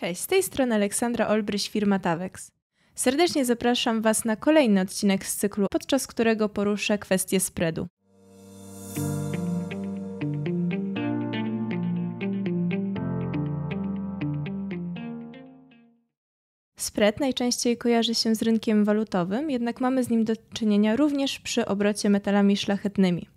Cześć, z tej strony Aleksandra Olbryś, firma Tavex. Serdecznie zapraszam Was na kolejny odcinek z cyklu, podczas którego poruszę kwestię spreadu. Spread najczęściej kojarzy się z rynkiem walutowym, jednak mamy z nim do czynienia również przy obrocie metalami szlachetnymi.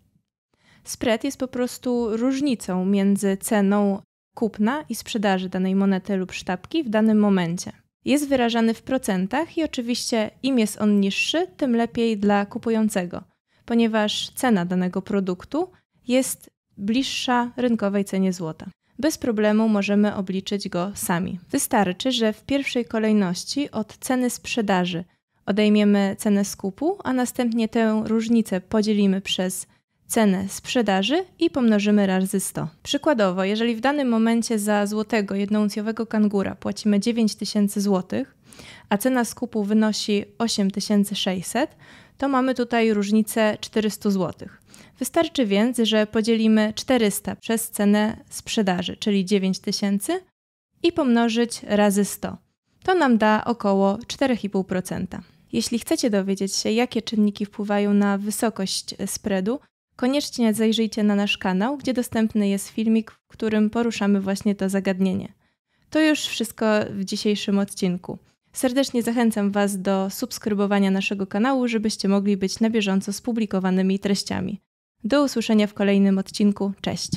Spread jest po prostu różnicą między ceną kupna i sprzedaży danej monety lub sztabki w danym momencie. Jest wyrażany w procentach i oczywiście im jest on niższy, tym lepiej dla kupującego, ponieważ cena danego produktu jest bliższa rynkowej cenie złota. Bez problemu możemy obliczyć go sami. Wystarczy, że w pierwszej kolejności od ceny sprzedaży odejmiemy cenę skupu, a następnie tę różnicę podzielimy przez cenę sprzedaży i pomnożymy razy 100. Przykładowo, jeżeli w danym momencie za złotego jednouncjowego kangura płacimy 9000 zł, a cena skupu wynosi 8600, to mamy tutaj różnicę 400 zł. Wystarczy więc, że podzielimy 400 przez cenę sprzedaży, czyli 9000 i pomnożyć razy 100. To nam da około 4,5%. Jeśli chcecie dowiedzieć się, jakie czynniki wpływają na wysokość spreadu, koniecznie zajrzyjcie na nasz kanał, gdzie dostępny jest filmik, w którym poruszamy właśnie to zagadnienie. To już wszystko w dzisiejszym odcinku. Serdecznie zachęcam Was do subskrybowania naszego kanału, żebyście mogli być na bieżąco z publikowanymi treściami. Do usłyszenia w kolejnym odcinku. Cześć!